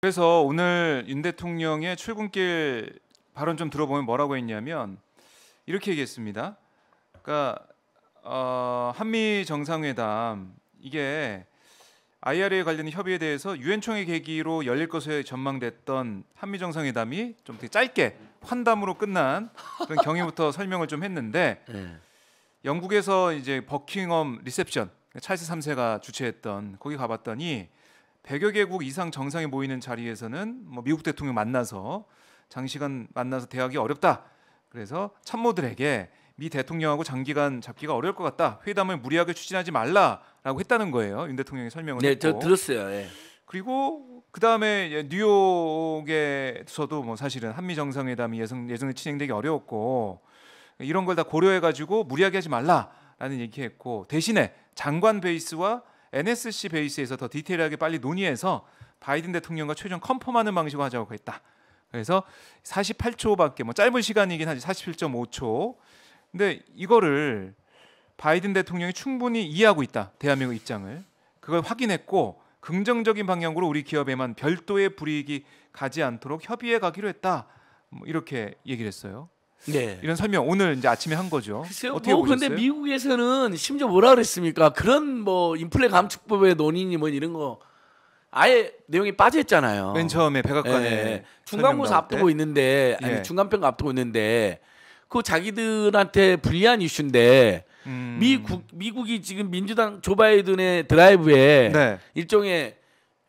그래서 오늘 윤 대통령의 출근길 발언 좀 들어보면 뭐라고 했냐면 이렇게 얘기했습니다. 그러니까 어, 한미 정상회담 이게 IRA 관련 협의에 대해서 유엔총회 계기로 열릴 것으로 전망됐던 한미 정상회담이 좀 되게 짧게 환담으로 끝난 그런 경위부터 설명을 좀 했는데 네. 영국에서 이제 버킹엄 리셉션 찰스 3세가 주최했던 거기 가봤더니 100여 개국 이상 정상이 모이는 자리에서는 뭐 미국 대통령 만나서 장시간 만나서 대화하기 어렵다. 그래서 참모들에게 미 대통령하고 장기간 잡기가 어려울 것 같다. 회담을 무리하게 추진하지 말라라고 했다는 거예요. 윤대통령의 설명을 네, 했고. 저 들었어요. 네. 그리고 그 다음에 뉴욕에서도 뭐 사실은 한미 정상회담이 예상 예전에 진행되기 어려웠고 이런 걸 다 고려해가지고 무리하게 하지 말라라는 얘기했고 대신에 장관 베이스와 NSC 베이스에서 더 디테일하게 빨리 논의해서 바이든 대통령과 최종 컨펌하는 방식으로 하자고 했다. 그래서 48초밖에 뭐 짧은 시간이긴 하지 47.5초. 근데 이거를 바이든 대통령이 충분히 이해하고 있다. 대한민국 입장을. 그걸 확인했고 긍정적인 방향으로 우리 기업에만 별도의 불이익이 가지 않도록 협의해 가기로 했다. 뭐 이렇게 얘기를 했어요. 네. 이런 설명 오늘 이제 아침에 한 거죠. 글쎄요. 어떻게 뭐 근데 미국에서는 심지어 뭐라 그랬습니까? 그런 뭐 인플레 감축법의 논의니 뭐 이런 거 아예 내용이 빠져있잖아요. 맨 처음에 백악관에 예. 예. 중간고사 앞두고 있는데 아니 예. 중간평가 앞두고 있는데 그 자기들한테 불리한 이슈인데 음. 미국 미국이 지금 민주당 조 바이든의 드라이브에 네. 일종의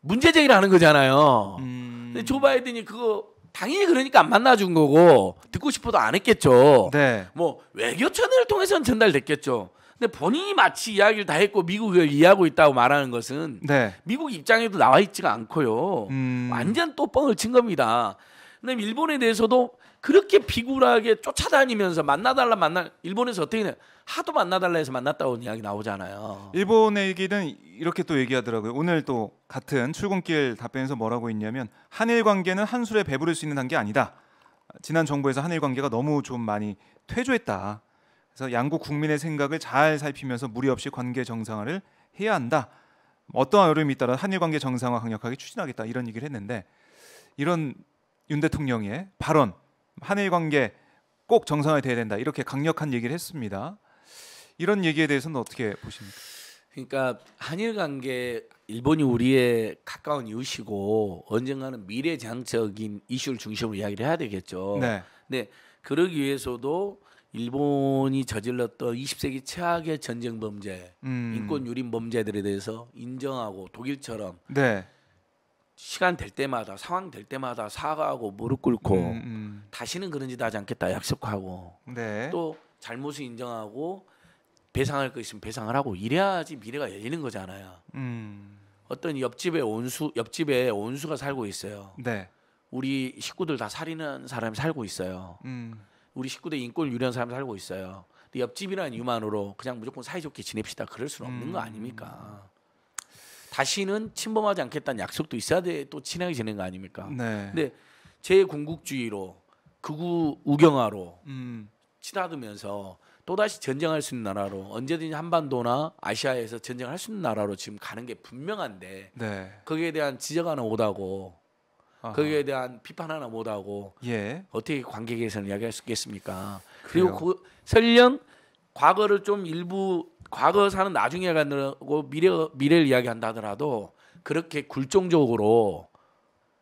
문제 제기를 하는 거잖아요. 음. 근데 조 바이든이 그거 당연히 그러니까 안 만나준 거고 듣고 싶어도 안 했겠죠. 네. 뭐 외교 채널을 통해서는 전달됐겠죠. 근데 본인이 마치 이야기를 다 했고 미국을 이해하고 있다고 말하는 것은 네. 미국 입장에도 나와 있지가 않고요. 음... 완전 또 뻥을 친 겁니다. 근데 일본에 대해서도 그렇게 비굴하게 쫓아다니면서 만나달라 만나 일본에서 어떻게 냐 하도 만나달라 해서 만났다고 이야기 나오잖아요. 일본 얘기는 이렇게 또 얘기하더라고요. 오늘 또 같은 출근길 답변에서 뭐라고 했냐면 한일 관계는 한 술에 배부를 수 있는 단계 아니다. 지난 정부에서 한일 관계가 너무 좀 많이 퇴조했다. 그래서 양국 국민의 생각을 잘 살피면서 무리 없이 관계 정상화를 해야 한다. 어떠한 어려움이 따라 한일 관계 정상화 강력하게 추진하겠다 이런 얘기를 했는데 이런 윤 대통령의 발언 한일 관계 꼭 정상화돼야 된다 이렇게 강력한 얘기를 했습니다. 이런 얘기에 대해서는 어떻게 보십니까? 그러니까 한일 관계 일본이 우리의 가까운 이웃이고 언젠가는 미래장적인 이슈를 중심으로 이야기를 해야 되겠죠. 네. 근데 그러기 위해서도 일본이 저질렀던 20세기 최악의 전쟁 범죄, 음. 인권 유린 범죄들에 대해서 인정하고 독일처럼 네. 시간 될 때마다 상황 될 때마다 사과하고 무릎 꿇고 음, 음. 다시는 그런 짓 하지 않겠다 약속하고 네. 또 잘못을 인정하고 배상할 거 있으면 배상을 하고 이래야지 미래가 열리는 거잖아요. 음. 어떤 옆집에 온수 옆집에 온수가 살고 있어요. 네. 우리 식구들 다 살인한 사람이 살고 있어요. 음. 우리 식구들 인권 유리한 사람이 살고 있어요. 근데 옆집이라는 이유만으로 그냥 무조건 사이좋게 지냅시다. 그럴 수는 없는 거 음. 아닙니까? 다시는 침범하지 않겠다는 약속도 있어야 돼또 친하게 지내는 거 아닙니까? 네. 근데 제궁국주의로 극우 우경화로 음. 치닫으면서 또다시 전쟁할 수 있는 나라로 언제든지 한반도나 아시아에서 전쟁할 수 있는 나라로 지금 가는 게 분명한데 네. 거기에 대한 지적 하나 못하고 아하. 거기에 대한 비판 하나 못하고 예. 어떻게 관계 개선을 이야기할 수 있겠습니까? 그리고 그, 설령 과거를 좀 일부 과거 사는 나중에 간다고 미래 미래를 이야기한다 하더라도 그렇게 굴종적으로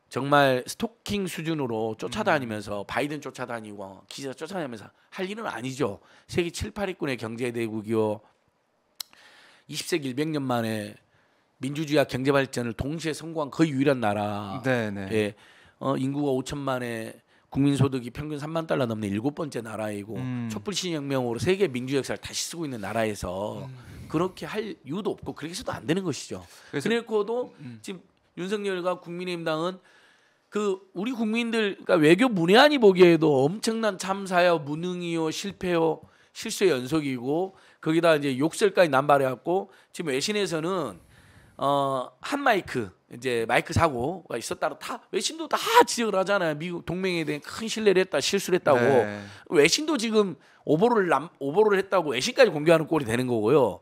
정말 스토킹 수준으로 쫓아다니면서 음. 바이든 쫓아다니고 기자 쫓아다니면서 할 일은 아니죠. 세계 7, 8위권의 경제 대국이요. 20세기 100년 만에 민주주의와 경제 발전을 동시에 성공한 거의 유일한 나라. 네, 네. 예. 어, 인구가 5천만에 국민소득이 평균 3만 달러 넘는 일곱 번째 나라이고 음. 촛불신혁명으로 세계 민주 역사를 다시 쓰고 있는 나라에서 음. 그렇게 할 이유도 없고 그렇게 해서도 안 되는 것이죠. 그래서도 음. 지금 윤석열과 국민의힘당은 그 우리 국민들 그러니까 외교 문외한이 보기에도 엄청난 참사요 무능이요 실패요 실수의 연속이고 거기다 이제 욕설까지 남발해갖고 지금 외신에서는 어, 한 마이크 이제 마이크 사고가 있었다로다 외신도 다 지적을 하잖아요. 미국 동맹에 대한 큰 신뢰를 했다, 실수를 했다고. 네. 외신도 지금 오보를 남 오보를 했다고 외신까지 공개하는 꼴이 되는 거고요.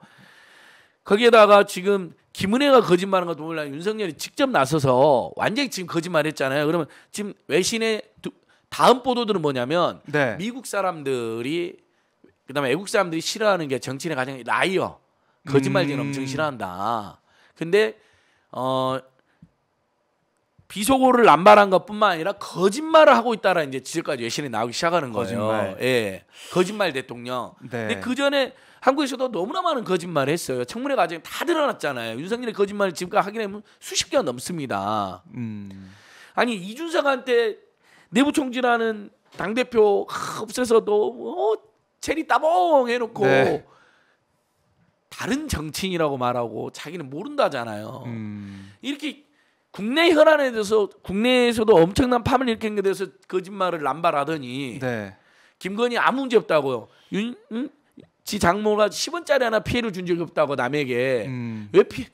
거기에다가 지금 김은혜가 거짓말한 것도 몰라 윤석열이 직접 나서서 완전히 지금 거짓말했잖아요. 그러면 지금 외신의 두, 다음 보도들은 뭐냐면 네. 미국 사람들이 그다음에 외국 사람들이 싫어하는 게 정치인의 가장 라이어 거짓말쟁이 음. 엄청 싫어한다. 근데 어 비속어를 남발한 것뿐만 아니라 거짓말을 하고 있다라는 이제 지적까지외신에 나오기 시작하는 거죠 거짓말. 예, 거짓말 대통령. 네. 근데 그 전에 한국에서도 너무나 많은 거짓말을 했어요. 청문회 과정 다 드러났잖아요. 윤석열의 거짓말을 지금까지 확인해보면 수십 개가 넘습니다. 음. 아니 이준석한테 내부 총질하는 당 대표 없애서도 어, 체리 따봉 해놓고. 네. 다른 정치인이라고 말하고 자기는 모른다잖아요. 음. 이렇게 국내 현안에 대해서 국내에서도 엄청난 파문을 일으킨 게돼서 거짓말을 남발하더니 네. 김건희 아무 문제 없다고요. 윤, 음? 지 장모가 10원짜리 하나 피해를 준 적이 없다고 남에게 음. 왜 피,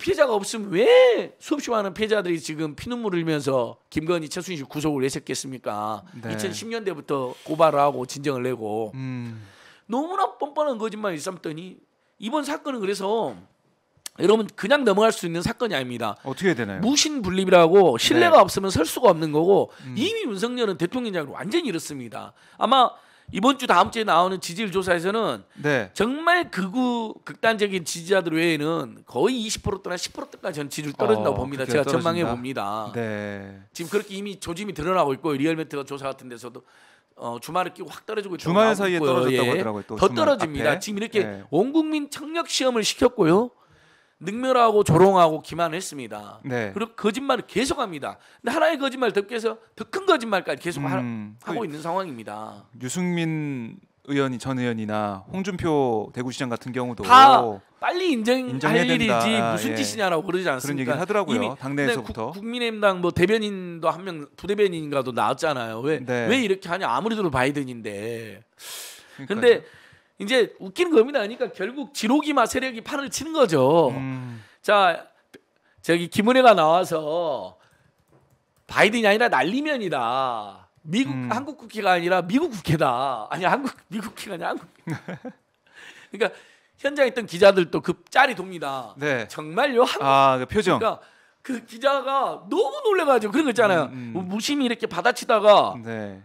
피해자가 없으면 왜 수없이 많은 피해자들이 지금 피눈물 흘리면서 김건희 최순실 구속을 외쳤겠습니까? 네. 2010년대부터 고발을 하고 진정을 내고 음. 너무나 뻔뻔한 거짓말을 일삼더니 이번 사건은 그래서 여러분 그냥 넘어갈 수 있는 사건이 아닙니다. 어떻게 되나요? 무신분립이라고 신뢰가 네. 없으면 설 수가 없는 거고 음. 이미 윤석열은 대통령장으로 완전히 이렇습니다. 아마 이번 주 다음 주에 나오는 지지율 조사에서는 네. 정말 극우 극단적인 지지자들 외에는 거의 20%대나 10%대까지 전 지지율 떨어진다고 어, 봅니다. 제가 전망해 봅니다. 네. 지금 그렇게 이미 조짐이 드러나고 있고 리얼메트가 조사 같은 데서도 어, 주말에 끼고 확 떨어지고 주말 사이에 있고요. 떨어졌다고 예. 하더라고요. 더 떨어집니다. 앞에. 지금 이렇게 네. 온 국민 청력 시험을 시켰고요. 능멸하고 조롱하고 기만했습니다. 네. 그리고 거짓말을 계속합니다. 근데 하나의 거짓말 덮개서 더 큰 거짓말까지 계속 음, 하, 고그 있는 상황입니다. 유승민 의원이 전 의원이나 홍준표 대구시장 같은 경우도 다 빨리 인정, 인정할 일이지 된다. 무슨 예. 짓이냐라고 그러지 않습니까? 그런 얘기 하더라고요. 당내에서부터 국, 민의힘당 뭐 대변인도 한 명 부대변인가도 나왔잖아요. 왜왜 네. 이렇게 하냐 아무리 들어도 바이든인데. 그러 근데 이제 웃기는 겁니다. 그러니까 결국 지로기마 세력이 판을 치는 거죠. 음. 자, 저기 김은혜가 나와서 바이든이 아니라 난리면이다. 미국 음. 한국 국회가 아니라 미국 국회다. 아니 한국 미국 국회가 아니라 한국. 그러니까 현장에 있던 기자들도 그 짤이 돕니다. 네. 정말요? 한국. 아, 그 표정. 그러니까 그 기자가 너무 놀래가지고 그런 거 있잖아요. 음, 음. 뭐 무심히 이렇게 받아치다가 네.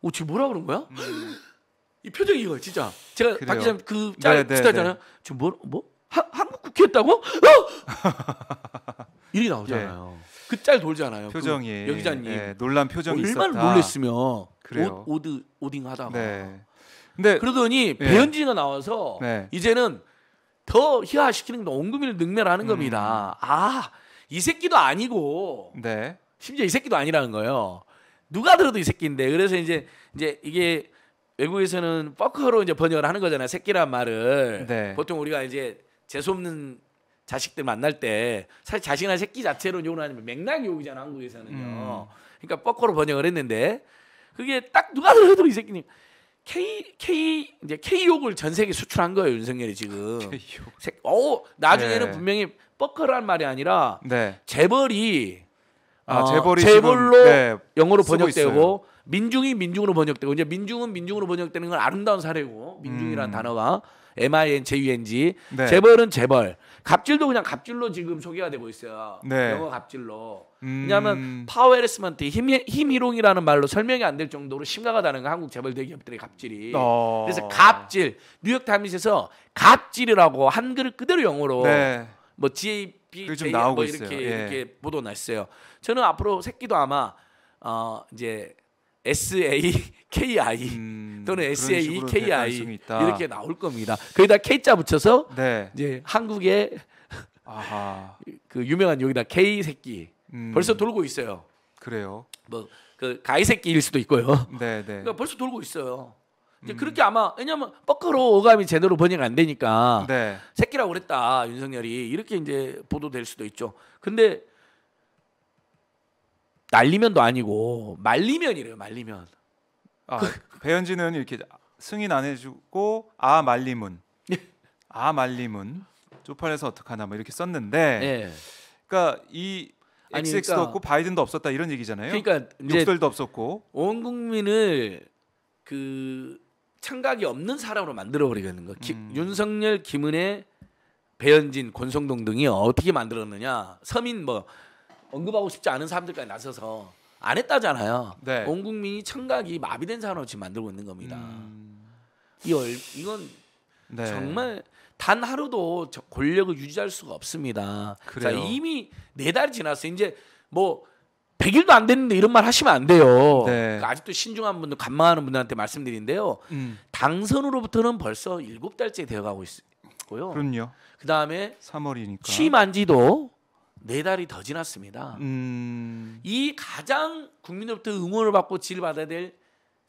어, 지금 뭐라 그런 거야? 음. 이 표정이 이거 진짜. 제가 박 기자님 그짤 비슷하잖아요. 지금 뭐 뭐? 하, 한국 국회 했다고? 어! 일이 나오잖아요. 예. 그짤 돌잖아요. 그 표정이 그 여기자님 예, 놀란 표정이 얼마나 있었다. 놀랬으면 오, 드 오딩하다가. 네. 근데 그러더니 예. 배현진이가 나와서 네. 이제는 더 희화시키는 건온금이 능멸하는 음. 겁니다. 아, 이 새끼도 아니고 네. 심지어 이 새끼도 아니라는 거예요. 누가 들어도 이 새끼인데 그래서 이제 이제 이게 외국에서는 퍼커로 이제 번역을 하는 거잖아요. 새끼란 말을. 네. 보통 우리가 이제 재수없는 자식들 만날 때 사실 자식이나 새끼 자체로 욕을 하면 맥락 욕이잖아 한국에서는요. 음. 그러니까 뻐커로 번역을 했는데 그게 딱 누가 들어도 이 새끼는 K K 이제 K 욕을 전 세계 수출한 거예요 윤석열이 지금. 세, 어 나중에는 네. 분명히 뻐커란 말이 아니라 네. 재벌이 아, 어, 재벌이 어, 재벌로 네, 영어로 번역되고 있어요. 민중이 민중으로 번역되고 이제 민중은 민중으로 번역되는 건 아름다운 사례고 민중이라는 음. 단어와 MIN JUNG 네. 재벌은 재벌 갑질도 그냥 갑질로 지금 소개가 되고 있어요. 네. 영어 갑질로. 음. 왜냐하면 파워헤레스먼트 힘이롱이라는 말로 설명이 안 될 정도로 심각하다는 거 한국 재벌 대기업들의 갑질이. 어. 그래서 갑질 뉴욕 타임스에서 갑질이라고 한글을 그대로 영어로 네. 뭐 GAP 뭐 이렇게 예. 이렇게 보도 났어요. 저는 앞으로 새끼도 아마 어 이제 SAKI 음, 또는 SAEKI 이렇게 나올 겁니다. 거기다 K자 붙여서 네. 이제 한국의 그 유명한 여기다 K 새끼 음. 벌써 돌고 있어요. 그래요. 뭐 그 가이 새끼일 수도 있고요. 네, 네. 그러니까 벌써 돌고 있어요. 이제 음. 그렇게 아마 왜냐하면 뻐꾸로 오감이 제대로 번역 안 되니까 네. 새끼라고 그랬다 윤석열이 이렇게 이제 보도될 수도 있죠. 근데 날리면도 아니고 말리면이래요. 말리면. 아, 그 배현진은 이렇게 승인 안 해주고 아 말리문 예. 아 말리문 쪽팔에서 어떡하나 뭐 이렇게 썼는데 예. 그러니까 이 아니, XX도 그러니까, 없고 바이든도 없었다 이런 얘기잖아요. 그러니까 욕설도 없었고 온 국민을 그 창각이 없는 사람으로 만들어 버리는 거. 기, 음. 윤석열, 김은혜, 배현진, 권성동 등이 어떻게 만들었느냐. 서민 뭐 언급하고 싶지 않은 사람들까지 나서서 안 했다잖아요. 네. 온 국민이 청각이 마비된 사람으로 지금 만들고 있는 겁니다. 음... 이 얼, 이건 네. 정말 단 하루도 권력을 유지할 수가 없습니다. 그래요. 자, 이미 네 달이 지났어. 요 이제 뭐 100일도 안 됐는데 이런 말 하시면 안 돼요. 네. 그러니까 아직도 신중한 분들, 간망하는 분들한테 말씀드린데요. 음. 당선으로부터는 벌써 7달째 되어가고 있고요. 그럼요. 그다음에 3월이니까 취임한 지도 네 달이 더 지났습니다. 음... 이 가장 국민으로부터 응원을 받고 질 받아야 될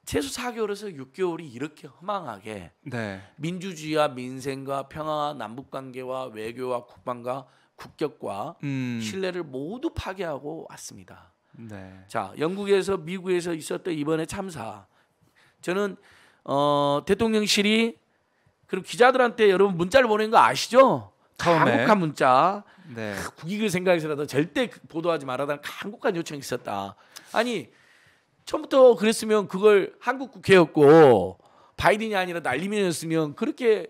최소 4개월에서 6개월이 이렇게 허망하게 네. 민주주의와 민생과 평화와 남북 관계와 외교와 국방과 국격과 음... 신뢰를 모두 파괴하고 왔습니다. 네. 자, 영국에서 미국에서 있었던 이번에 참사. 저는 어, 대통령실이 그리고 기자들한테 여러분 문자를 보낸 거 아시죠? 처음에 간곡한 문자 네. 국익을 생각해서라도 절대 보도하지 말아달라는 간국한 요청이 있었다. 아니 처음부터 그랬으면 그걸 한국 국회였고 바이든이 아니라 날리면이었으면 그렇게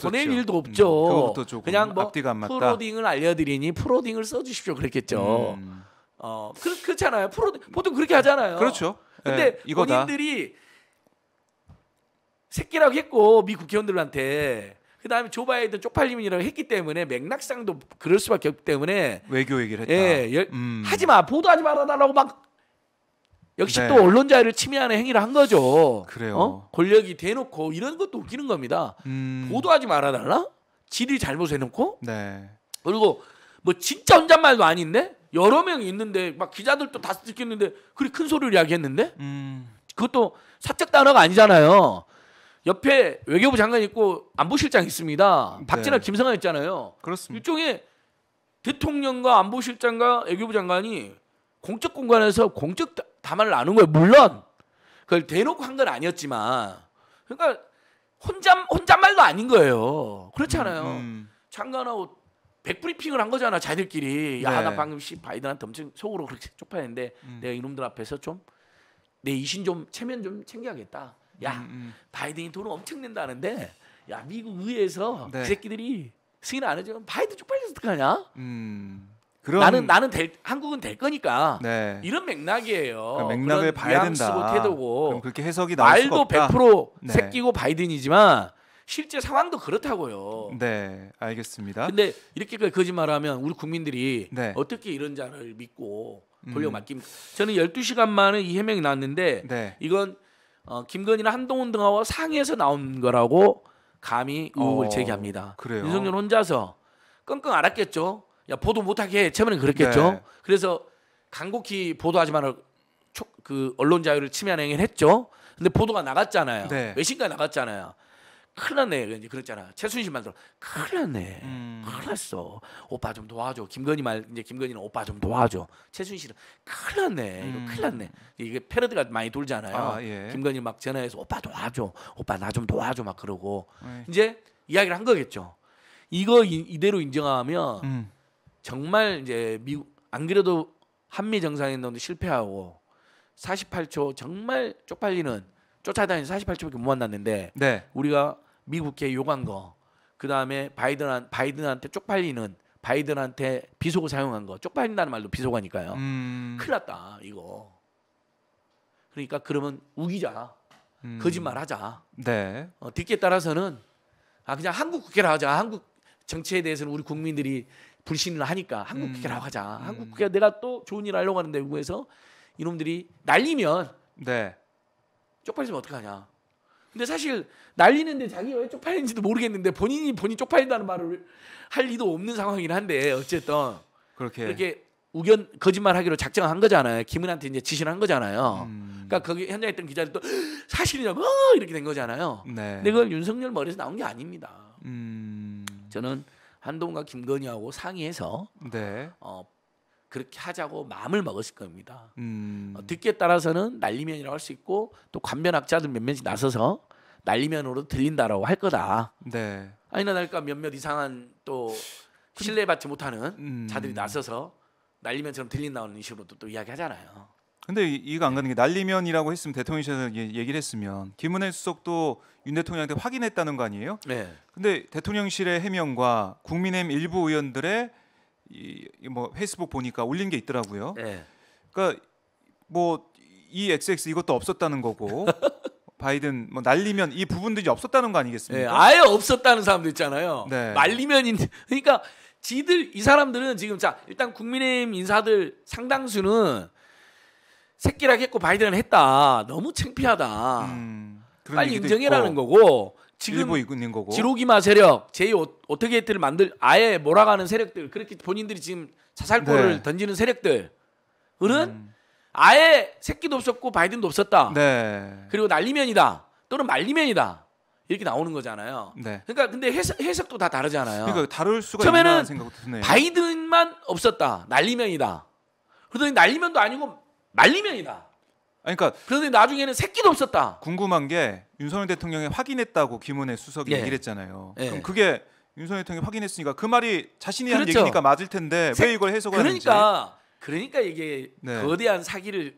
보낼 일도 없죠. 음, 그냥 뭐 프로딩을 알려드리니 프로딩을 써주십시오 그랬겠죠. 음. 어 그렇, 그렇잖아요. 프로 딩 보통 그렇게 하잖아요. 그렇죠. 예, 근데 네, 본인들이 새끼라고 했고 미 국회의원들한테 그 다음에 조바이든 쪽팔림이라고 했기 때문에 맥락상도 그럴 수밖에 없기 때문에 외교 얘기를 했다. 예, 음. 하지 마 보도하지 말아달라고 막 역시 네. 또 언론 자유를 침해하는 행위를 한 거죠. 그래요. 어? 권력이 대놓고 이런 것도 웃기는 겁니다. 음. 보도하지 말아달라? 질의 잘못해놓고? 네. 그리고 뭐 진짜 혼잣말도 아닌데 여러 명 있는데 막 기자들도 다 듣겠는데 그리 큰 소리를 이야기했는데 음. 그것도 사적 단어가 아니잖아요. 옆에 외교부 장관 있고 안보실장 있습니다. 박진아, 네. 김성환 있잖아요. 그렇습니다. 일종의 대통령과 안보실장과 외교부 장관이 공적 공간에서 공적 담화를 나눈 거예요. 물론 그걸 대놓고 한 건 아니었지만, 그러니까 혼자 혼잣말도 아닌 거예요. 그렇잖아요. 음, 음. 장관하고 백브리핑을 한 거잖아 자들끼리 야나 네. 방금 씨 바이든한테 엄청 속으로 그렇게 쪽팔했는데 음. 내가 이놈들 앞에서 좀 내 이신 좀 체면 좀 챙겨야겠다. 야 음, 음, 바이든이 돈을 엄청 낸다는데 야 미국 의회에서 네. 그 새끼들이 승인 안 해주면 바이든 쪽팔려서 어떡하냐? 음, 그런... 나는 나는 될, 한국은 될 거니까 네. 이런 맥락이에요. 그러니까 맥락을 봐야 된다. 태도고 그렇게 해석이 나올 말도 수 없다. 100% 네. 새끼고 바이든이지만 실제 상황도 그렇다고요. 네, 알겠습니다. 근데 이렇게 그 거짓말하면 우리 국민들이 네. 어떻게 이런 자를 믿고 돌려 맡김? 음. 저는 12시간 만에 이 해명이 나왔는데 네. 이건 어, 김건희나 한동훈 등하고 상의해서 나온 거라고 감히 의혹을 어, 제기합니다. 그래요. 윤석열 혼자서 끙끙 앓았겠죠. 야 보도 못하게 해. 처음에는 그랬겠죠. 네. 그래서 간곡히 보도하지 말라 그 언론 자유를 침해하는 행위를 했죠. 근데 보도가 나갔잖아요. 네. 외신까 나갔잖아요. 큰일 났네. 이제 그랬잖아. 최순실만 들어. 큰일 났네. 음. 큰일 났어. 오빠 좀 도와줘. 김건희 말 이제 김건희는 오빠 좀 도와줘. 최순실은 큰일 났네. 이거 음. 큰일 났네. 이게 패러디가 많이 돌잖아요. 아, 예. 김건희 막 전화해서 오빠 도와줘. 오빠 나 좀 도와줘 막 그러고 네. 이제 이야기를 한 거겠죠. 이거 이, 대로 인정하면 음. 정말 이제 미국 안 그래도 한미 정상회담도 실패하고 48초 정말 쪽팔리는 쫓아다니는 48초밖에 못 만났는데 네. 우리가 미국에 요구한 거, 그 다음에 바이든 바이든한테 쪽팔리는 바이든한테 비속어 사용한 거, 쪽팔린다는 말도 비속어니까요. 음. 큰일 났다 이거. 그러니까 그러면 우기자, 음. 거짓말하자. 네. 어, 듣기에 따라서는 아 그냥 한국 국회라 하자. 한국 정치에 대해서는 우리 국민들이 불신을 하니까 한국 음. 국회라고 하자. 한국 음. 국회 내가 또 좋은 일 하려고 하는데 외국에서 이놈들이 날리면 네. 쪽팔리면 어떡하냐. 근데 사실 날리는데 자기가 왜 쪽팔리는지도 모르겠는데 본인이 본인 쪽팔린다는 말을 할 리도 없는 상황이긴 한데 어쨌든 그렇게 이렇게 우견 거짓말하기로 작정한 거잖아요. 김은한테 이제 지시한 를 거잖아요. 음. 그러니까 거기 현장에 있던 기자들도 사실이냐고 어? 이렇게 된 거잖아요. 네. 근데 그걸 윤석열 머리에서 나온 게 아닙니다. 음. 저는 한동훈과 김건희하고 상의해서 네. 어, 그렇게 하자고 마음을 먹었을 겁니다. 음. 어, 듣기에 따라서는 날리면이라고 할 수 있고 또 관변학자들 몇몇이 나서서 날리면으로 들린다라고 할 거다. 네. 아니나 다를까 몇몇 이상한 또 신뢰받지 못하는 음. 자들이 나서서 날리면처럼 들린다는 식으로도 또 이야기하잖아요. 근데 이해안 가는 게 날리면이라고 했으면 대통령실에서 얘기를 했으면 김은혜 수석도 윤 대통령한테 확인했다는 거 아니에요? 네. 근데 대통령실의 해명과 국민의힘 일부 의원들의 이뭐 페이스북 보니까 올린 게 있더라고요. 네. 그러니까 뭐 이 XX 이것도 없었다는 거고 바이든 뭐 날리면 이 부분들이 없었다는 거 아니겠습니까? 네, 아예 없었다는 사람도 있잖아요. 네. 말리면 인, 그러니까 지들 이 사람들은 지금 자 일단 국민의힘 인사들 상당수는 새끼락 했고 바이든은 했다. 너무 창피하다. 음, 빨리 인정해라는 거고 지금 일부 있는 거고 지로기마 세력, 제이 어떻게트를 만들 아예 몰아가는 세력들 그렇게 본인들이 지금 자살골을 네. 던지는 세력들은 음. 아예 새끼도 없었고 바이든도 없었다. 네. 그리고 날리면이다 또는 말리면이다 이렇게 나오는 거잖아요. 네. 그러니까 근데 해석, 도다 다르잖아요. 그러니까 다를 수가 처음에는 바이든만 없었다. 날리면이다. 그러더니 날리면도 아니고 말리면이다. 그러니까 그런데 나중에는 새끼도 없었다. 궁금한 게 윤석열 대통령이 확인했다고 김은혜 수석이 예. 얘기를 했잖아요. 예. 그럼 그게 윤석열 대통령이 확인했으니까 그 말이 자신이 그렇죠. 한 얘기니까 맞을 텐데 왜 이걸 해석을 그러니까, 하는지. 그러니까 이게 네. 거대한 사기를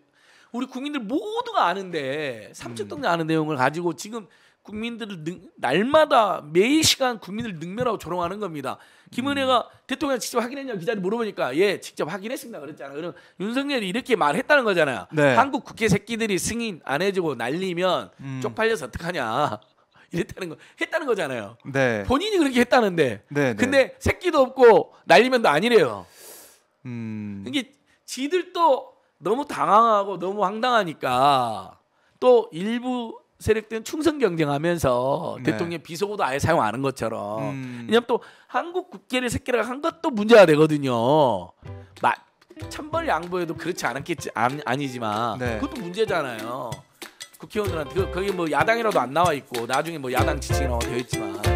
우리 국민들 모두가 아는데 삼척동네 음. 아는 내용을 가지고 지금 국민들을 능, 날마다 매일 시간 국민을 능멸하고 조롱하는 겁니다. 김은혜가 음. 대통령 직접 확인했냐 기자들 물어보니까 예 직접 확인했습니다 그랬잖아. 그럼 윤석열이 이렇게 말했다는 거잖아요. 네. 한국 국회 새끼들이 승인 안 해주고 날리면 음. 쪽팔려서 어떡하냐. 이랬다는 거 했다는 거잖아요. 네. 본인이 그렇게 했다는데. 네, 네. 근데 새끼도 없고 날리면도 아니래요. 음. 이게 지들도 너무 당황하고 너무 황당하니까 또 일부 세력들은 충성 경쟁하면서 네. 대통령 비속어도 아예 사용 안한 것처럼 음. 왜냐면 하또 한국 국회를 새끼라고 한 것도 문제가 되거든요. 마, 천벌 양보해도 그렇지 않았겠지 아니, 지만 네. 그것도 문제잖아요. 국회의원들한테 그, 거기 뭐 야당이라도 안 나와 있고 나중에 뭐 야당 지칭이 나와 되어 있지만